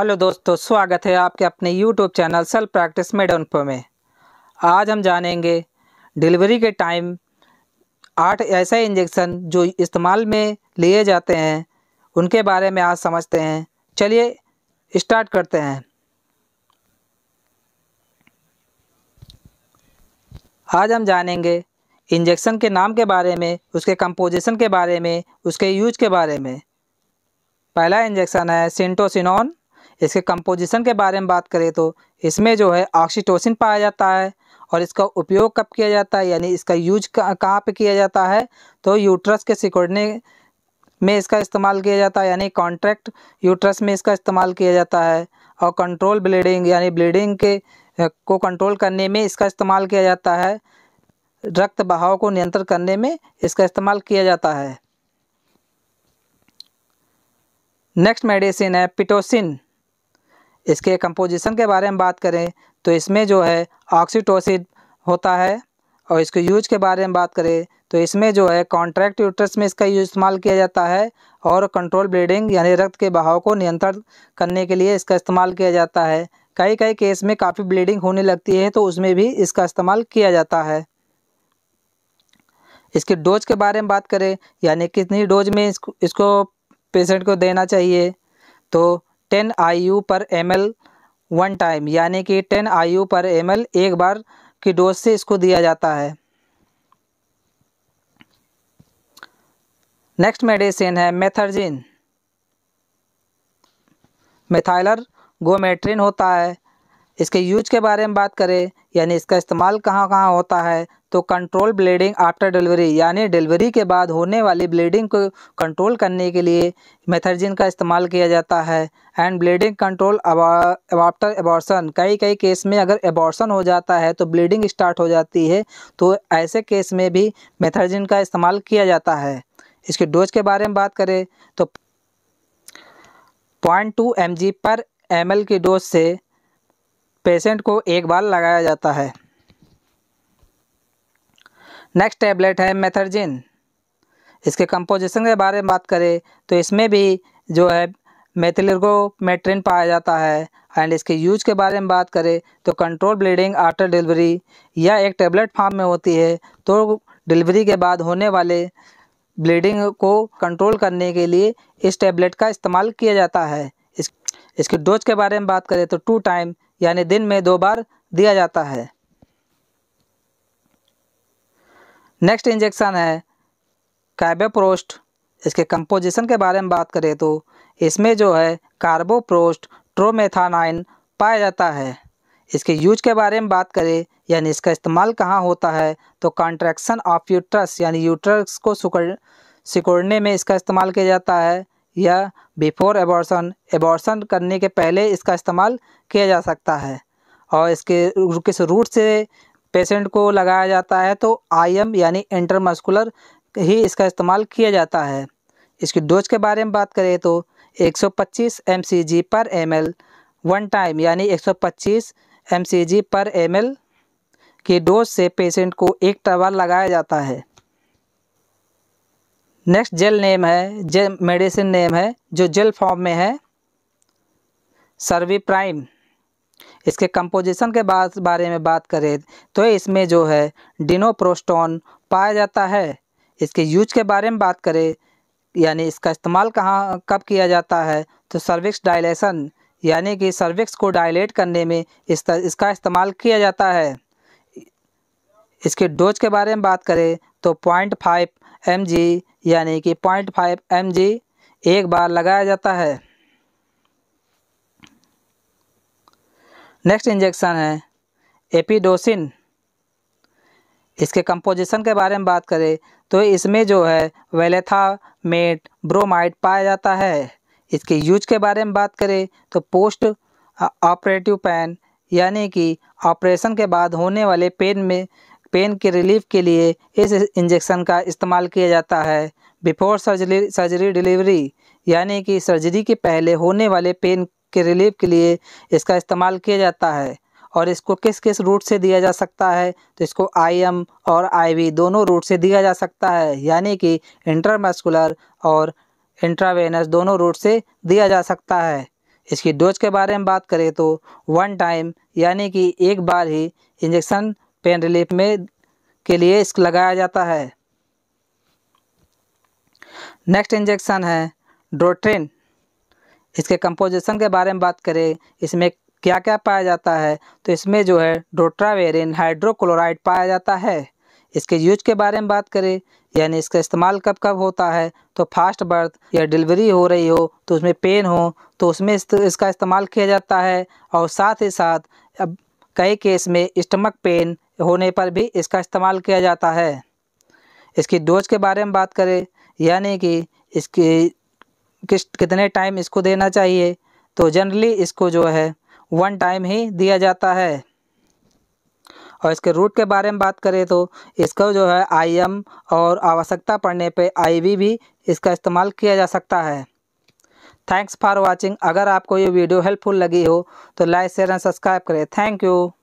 hello दोस्तों स्वागत है आपके अपने यूट्यूब चैनल सेल प्रैक्टिस मेड पो में आज हम जानेंगे डिलीवरी के टाइम आठ ऐसे इंजेक्शन जो इस्तेमाल में लिए जाते हैं उनके बारे में आज समझते हैं चलिए स्टार्ट करते हैं आज हम जानेंगे इंजेक्शन के नाम के बारे में उसके कंपोजिशन के बारे में उसके यूज के बारे में पहला इंजेक्शन है सिंटोसिनॉन इसके कंपोजिशन के बारे में बात करें तो इसमें जो है ऑक्सीटोसिन पाया जाता है और इसका उपयोग कब किया जाता है यानी इसका यूज कहाँ पे किया जाता है तो यूट्रस के सिकुड़ने में इसका इस्तेमाल किया जाता है यानी कॉन्ट्रैक्ट यूट्रस में इसका इस्तेमाल किया जाता है और कंट्रोल ब्लीडिंग यानी ब्लीडिंग के को कंट्रोल करने में इसका इस्तेमाल किया जाता है रक्त बहाव को नियंत्रण करने में इसका इस्तेमाल किया जाता है नेक्स्ट मेडिसिन है पिटोसिन इसके कंपोजिशन के बारे में बात करें तो इसमें जो है ऑक्सीटोसिड होता है और इसके यूज के बारे में बात करें तो इसमें जो है कॉन्ट्रैक्ट यूट्रस में इसका यूज इस्तेमाल किया जाता है और कंट्रोल ब्लीडिंग यानी रक्त के बहाव को नियंत्रण करने के लिए इसका इस्तेमाल किया जाता है कई कई केस में काफ़ी ब्लीडिंग होने लगती है तो उसमें भी इसका इस्तेमाल किया जाता है इसकी डोज के बारे में बात करें यानी कितनी डोज में इसको इसको पेशेंट को देना चाहिए तो टेन आई पर एम वन टाइम यानी कि टेन आई पर एम एक बार की डोज से इसको दिया जाता है नेक्स्ट मेडिसिन है मेथर्जिन मेथाइलर गोमेट्रिन होता है इसके यूज के बारे में बात करें यानी इसका इस्तेमाल कहाँ कहाँ होता है तो कंट्रोल ब्लीडिंग आफ्टर डिलीवरी यानी डिलीवरी के बाद होने वाली ब्लीडिंग को कंट्रोल करने के लिए मेथर्जिन का इस्तेमाल किया जाता है and bleeding control after abortion कई कई केस में अगर एबॉर्सन हो जाता है तो ब्लीडिंग स्टार्ट हो जाती है तो ऐसे केस में भी मेथर्जिन का इस्तेमाल किया जाता है इसके डोज के बारे में बात करें तो पॉइंट टू एम जी पर एम की डोज से पेशेंट को एक बार लगाया जाता है नेक्स्ट टैबलेट है मेथर्जिन इसके कंपोजिशन के बारे में बात करें तो इसमें भी जो है मेट्रिन पाया जाता है एंड इसके यूज के बारे में बात करें तो कंट्रोल ब्लीडिंग आफ्टर डिलीवरी या एक टेबलेट फार्म में होती है तो डिलीवरी के बाद होने वाले ब्लीडिंग को कंट्रोल करने के लिए इस टैबलेट का इस्तेमाल किया जाता है इस इसके डोज के बारे में बात करें तो टू टाइम यानी दिन में दो बार दिया जाता है नेक्स्ट इंजेक्शन है कैबेप्रोस्ट इसके कंपोजिशन के बारे में बात करें तो इसमें जो है कार्बोप्रोस्ट ट्रोमेथानाइन पाया जाता है इसके यूज के बारे में बात करें यानी इसका इस्तेमाल कहाँ होता है तो कॉन्ट्रैक्शन ऑफ यूट्रस यानी यूट्रस को सिकुड़ने में इसका इस्तेमाल किया जाता है या बिफोर एबॉर्सन एबॉर्सन करने के पहले इसका इस्तेमाल किया जा सकता है और इसके किस रूट से पेशेंट को लगाया जाता है तो आईएम यानी इंटरमस्कुलर ही इसका इस्तेमाल किया जाता है इसकी डोज के बारे में बात करें तो 125 mcg पर एल वन टाइम यानी 125 mcg पर एल की डोज से पेशेंट को एक टवा लगाया जाता है नेक्स्ट जेल नेम है जेल मेडिसिन नेम है जो जेल फॉर्म में है सर्वी प्राइम इसके कंपोजिशन के बाद बारे में बात करें तो इसमें जो है डिनोप्रोस्टोन पाया जाता है इसके यूज के बारे में बात करें यानी इसका इस्तेमाल कहाँ कब किया जाता है तो सर्विक्स डायलेशन यानी कि सर्विक्स को डायलेट करने में इस तर, इसका इस्तेमाल किया जाता है इसके डोज के बारे में बात करें तो पॉइंट फाइव एम यानी कि पॉइंट फाइव एम एक बार लगाया जाता है नेक्स्ट इंजेक्शन है एपिडोसिन इसके कंपोजिशन के बारे में बात करें तो इसमें जो है वेलेथामेट ब्रोमाइड पाया जाता है इसके यूज के बारे में बात करें तो पोस्ट ऑपरेटिव पेन यानी कि ऑपरेशन के बाद होने वाले पेन में पेन के रिलीफ के लिए इस इंजेक्शन का इस्तेमाल किया जाता है बिफोर सर्जरी सर्जरी डिलीवरी यानी कि सर्जरी के पहले होने वाले पेन के रिलीफ के लिए इसका इस्तेमाल किया जाता है और इसको किस किस रूट से दिया जा सकता है तो इसको आईएम और आईवी दोनों रूट से दिया जा सकता है यानी कि इंटरमस्कुलर और इंट्रावेनस दोनों रूट से दिया जा सकता है इसकी डोज के बारे में बात करें तो वन टाइम यानी कि एक बार ही इंजेक्शन पेन रिलीफ में के लिए इसको लगाया जाता है नेक्स्ट इंजेक्शन है ड्रोट्रेन इसके कंपोजिशन के बारे में बात करें इसमें क्या क्या पाया जाता है तो इसमें जो है डोट्रावेरिन हाइड्रोक्लोराइड पाया जाता है इसके यूज के बारे में बात करें यानी इसका इस्तेमाल कब कब होता है तो फास्ट बर्थ या डिलीवरी हो रही हो तो उसमें पेन हो तो उसमें इसका इस्तेमाल किया जाता है और साथ ही साथ अब कई केस में स्टमक पेन होने पर भी इसका इस्तेमाल किया जाता है इसकी डोज के बारे में बात करें यानी कि इसकी किस कितने टाइम इसको देना चाहिए तो जनरली इसको जो है वन टाइम ही दिया जाता है और इसके रूट के बारे में बात करें तो इसको जो है आईएम और आवश्यकता पड़ने पे आईवी भी इसका इस्तेमाल किया जा सकता है थैंक्स फॉर वॉचिंग अगर आपको ये वीडियो हेल्पफुल लगी हो तो लाइक शेयर एंड सब्सक्राइब करें थैंक यू